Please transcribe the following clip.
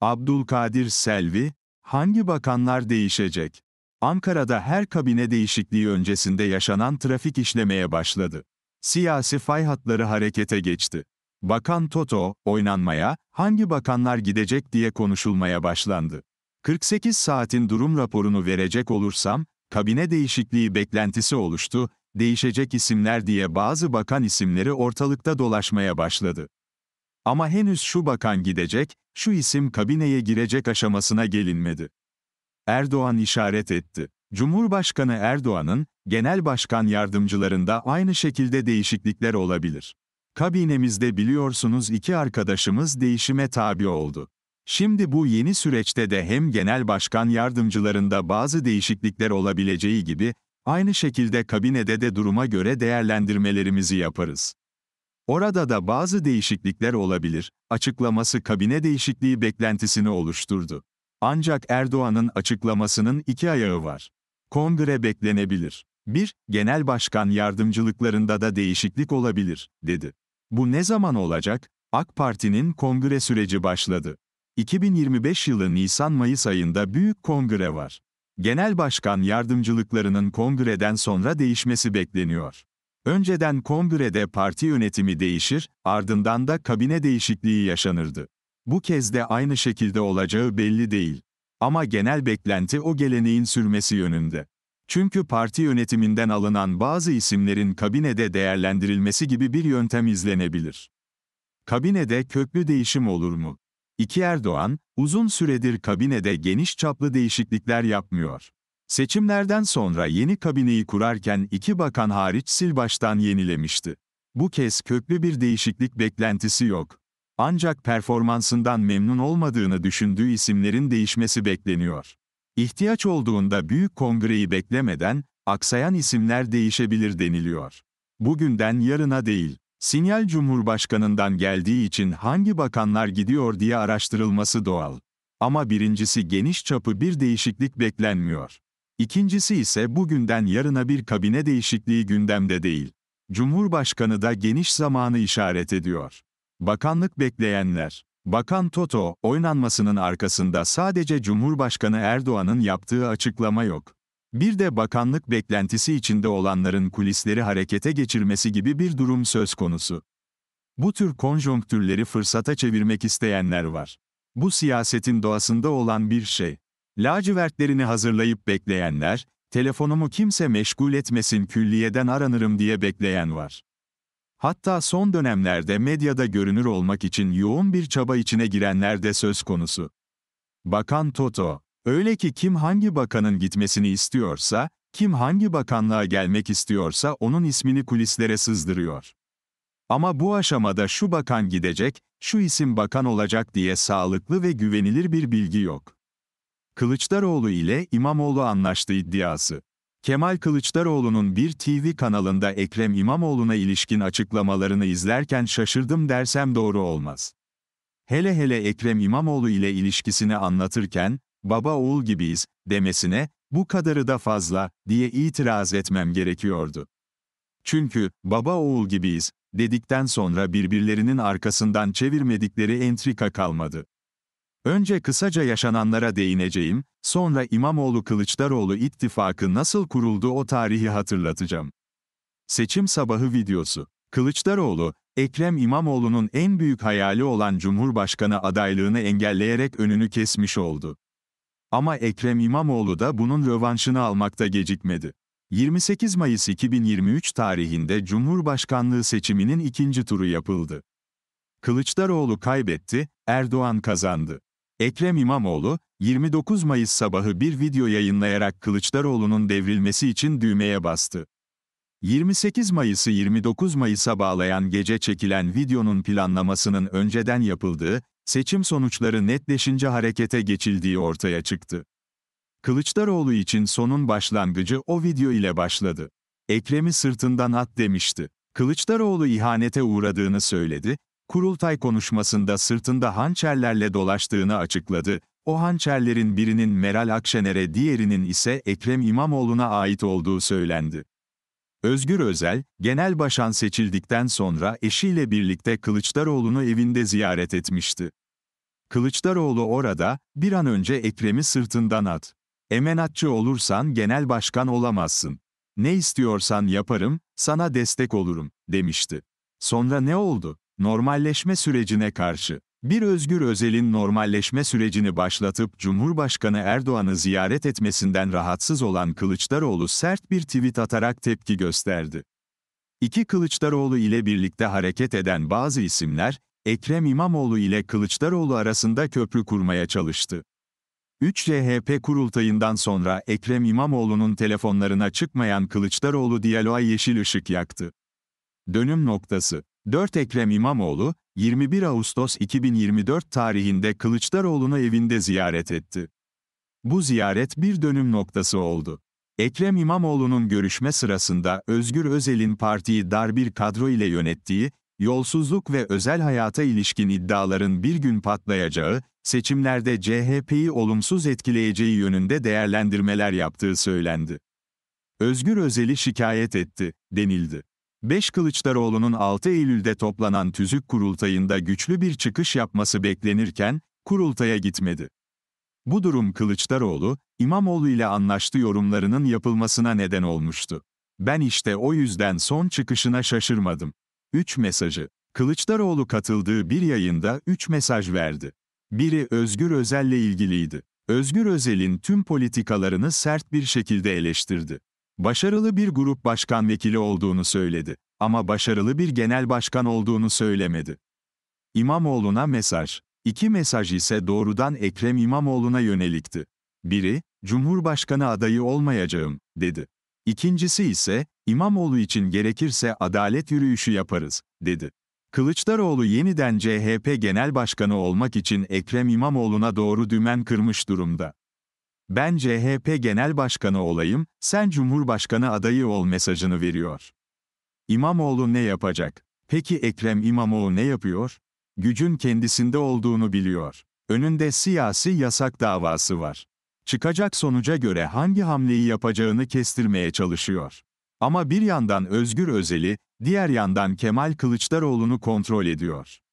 Abdülkadir Selvi, hangi bakanlar değişecek? Ankara'da her kabine değişikliği öncesinde yaşanan trafik işlemeye başladı. Siyasi fay hatları harekete geçti. Bakan Toto, oynanmaya, hangi bakanlar gidecek diye konuşulmaya başlandı. 48 saatin durum raporunu verecek olursam, kabine değişikliği beklentisi oluştu, değişecek isimler diye bazı bakan isimleri ortalıkta dolaşmaya başladı. Ama henüz şu bakan gidecek, şu isim kabineye girecek aşamasına gelinmedi. Erdoğan işaret etti. Cumhurbaşkanı Erdoğan'ın genel başkan yardımcılarında aynı şekilde değişiklikler olabilir. Kabinemizde biliyorsunuz iki arkadaşımız değişime tabi oldu. Şimdi bu yeni süreçte de hem genel başkan yardımcılarında bazı değişiklikler olabileceği gibi, aynı şekilde kabinede de duruma göre değerlendirmelerimizi yaparız. Orada da bazı değişiklikler olabilir, açıklaması kabine değişikliği beklentisini oluşturdu. Ancak Erdoğan'ın açıklamasının iki ayağı var. Kongre beklenebilir. 1. Genel başkan yardımcılıklarında da değişiklik olabilir, dedi. Bu ne zaman olacak? AK Parti'nin kongre süreci başladı. 2025 yılı Nisan-Mayıs ayında büyük kongre var. Genel başkan yardımcılıklarının kongreden sonra değişmesi bekleniyor. Önceden kongrede parti yönetimi değişir, ardından da kabine değişikliği yaşanırdı. Bu kez de aynı şekilde olacağı belli değil. Ama genel beklenti o geleneğin sürmesi yönünde. Çünkü parti yönetiminden alınan bazı isimlerin kabinede değerlendirilmesi gibi bir yöntem izlenebilir. Kabinede köklü değişim olur mu? İki Erdoğan, uzun süredir kabinede geniş çaplı değişiklikler yapmıyor. Seçimlerden sonra yeni kabineyi kurarken iki bakan hariç sil baştan yenilemişti. Bu kez köklü bir değişiklik beklentisi yok. Ancak performansından memnun olmadığını düşündüğü isimlerin değişmesi bekleniyor. İhtiyaç olduğunda büyük kongreyi beklemeden, aksayan isimler değişebilir deniliyor. Bugünden yarına değil, sinyal Cumhurbaşkanından geldiği için hangi bakanlar gidiyor diye araştırılması doğal. Ama birincisi geniş çapı bir değişiklik beklenmiyor. İkincisi ise bugünden yarına bir kabine değişikliği gündemde değil. Cumhurbaşkanı da geniş zamanı işaret ediyor. Bakanlık bekleyenler. Bakan Toto, oynanmasının arkasında sadece Cumhurbaşkanı Erdoğan'ın yaptığı açıklama yok. Bir de bakanlık beklentisi içinde olanların kulisleri harekete geçirmesi gibi bir durum söz konusu. Bu tür konjonktürleri fırsata çevirmek isteyenler var. Bu siyasetin doğasında olan bir şey. Lacivertlerini hazırlayıp bekleyenler, telefonumu kimse meşgul etmesin külliyeden aranırım diye bekleyen var. Hatta son dönemlerde medyada görünür olmak için yoğun bir çaba içine girenler de söz konusu. Bakan Toto, öyle ki kim hangi bakanın gitmesini istiyorsa, kim hangi bakanlığa gelmek istiyorsa onun ismini kulislere sızdırıyor. Ama bu aşamada şu bakan gidecek, şu isim bakan olacak diye sağlıklı ve güvenilir bir bilgi yok. Kılıçdaroğlu ile İmamoğlu anlaştı iddiası. Kemal Kılıçdaroğlu'nun bir TV kanalında Ekrem İmamoğlu'na ilişkin açıklamalarını izlerken şaşırdım dersem doğru olmaz. Hele hele Ekrem İmamoğlu ile ilişkisini anlatırken, baba oğul gibiyiz, demesine, bu kadarı da fazla, diye itiraz etmem gerekiyordu. Çünkü, baba oğul gibiyiz, dedikten sonra birbirlerinin arkasından çevirmedikleri entrika kalmadı. Önce kısaca yaşananlara değineceğim, sonra İmamoğlu-Kılıçdaroğlu ittifakı nasıl kuruldu o tarihi hatırlatacağım. Seçim sabahı videosu. Kılıçdaroğlu, Ekrem İmamoğlu'nun en büyük hayali olan Cumhurbaşkanı adaylığını engelleyerek önünü kesmiş oldu. Ama Ekrem İmamoğlu da bunun rövanşını almakta gecikmedi. 28 Mayıs 2023 tarihinde Cumhurbaşkanlığı seçiminin ikinci turu yapıldı. Kılıçdaroğlu kaybetti, Erdoğan kazandı. Ekrem İmamoğlu, 29 Mayıs sabahı bir video yayınlayarak Kılıçdaroğlu'nun devrilmesi için düğmeye bastı. 28 Mayıs'ı 29 Mayıs'a bağlayan gece çekilen videonun planlamasının önceden yapıldığı, seçim sonuçları netleşince harekete geçildiği ortaya çıktı. Kılıçdaroğlu için sonun başlangıcı o video ile başladı. Ekrem'i sırtından at demişti. Kılıçdaroğlu ihanete uğradığını söyledi, kurultay konuşmasında sırtında hançerlerle dolaştığını açıkladı. O hançerlerin birinin Meral Akşener'e diğerinin ise Ekrem İmamoğlu'na ait olduğu söylendi. Özgür Özel, genel başan seçildikten sonra eşiyle birlikte Kılıçdaroğlu'nu evinde ziyaret etmişti. Kılıçdaroğlu orada, bir an önce Ekrem'i sırtından at. Emenatçı olursan genel başkan olamazsın. Ne istiyorsan yaparım, sana destek olurum, demişti. Sonra ne oldu? Normalleşme sürecine karşı bir Özgür Özel'in normalleşme sürecini başlatıp Cumhurbaşkanı Erdoğan'ı ziyaret etmesinden rahatsız olan Kılıçdaroğlu sert bir tweet atarak tepki gösterdi. İki Kılıçdaroğlu ile birlikte hareket eden bazı isimler, Ekrem İmamoğlu ile Kılıçdaroğlu arasında köprü kurmaya çalıştı. 3 CHP kurultayından sonra Ekrem İmamoğlu'nun telefonlarına çıkmayan Kılıçdaroğlu diyaloğa yeşil ışık yaktı. Dönüm noktası 4. Ekrem İmamoğlu, 21 Ağustos 2024 tarihinde Kılıçdaroğlu'nu evinde ziyaret etti. Bu ziyaret bir dönüm noktası oldu. Ekrem İmamoğlu'nun görüşme sırasında Özgür Özel'in partiyi dar bir kadro ile yönettiği, yolsuzluk ve özel hayata ilişkin iddiaların bir gün patlayacağı, seçimlerde CHP'yi olumsuz etkileyeceği yönünde değerlendirmeler yaptığı söylendi. Özgür Özel'i şikayet etti, denildi. 5 Kılıçdaroğlu'nun 6 Eylül'de toplanan tüzük kurultayında güçlü bir çıkış yapması beklenirken, kurultaya gitmedi. Bu durum Kılıçdaroğlu, İmamoğlu ile anlaştı yorumlarının yapılmasına neden olmuştu. Ben işte o yüzden son çıkışına şaşırmadım. 3 mesajı. Kılıçdaroğlu katıldığı bir yayında 3 mesaj verdi. Biri Özgür Özel'le ilgiliydi. Özgür Özel'in tüm politikalarını sert bir şekilde eleştirdi. Başarılı bir grup başkan vekili olduğunu söyledi ama başarılı bir genel başkan olduğunu söylemedi. İmamoğlu'na mesaj. İki mesaj ise doğrudan Ekrem İmamoğlu'na yönelikti. Biri, Cumhurbaşkanı adayı olmayacağım, dedi. İkincisi ise, İmamoğlu için gerekirse adalet yürüyüşü yaparız, dedi. Kılıçdaroğlu yeniden CHP Genel Başkanı olmak için Ekrem İmamoğlu'na doğru dümen kırmış durumda ben CHP Genel Başkanı olayım, sen Cumhurbaşkanı adayı ol mesajını veriyor. İmamoğlu ne yapacak? Peki Ekrem İmamoğlu ne yapıyor? Gücün kendisinde olduğunu biliyor. Önünde siyasi yasak davası var. Çıkacak sonuca göre hangi hamleyi yapacağını kestirmeye çalışıyor. Ama bir yandan Özgür Özel'i, diğer yandan Kemal Kılıçdaroğlu'nu kontrol ediyor.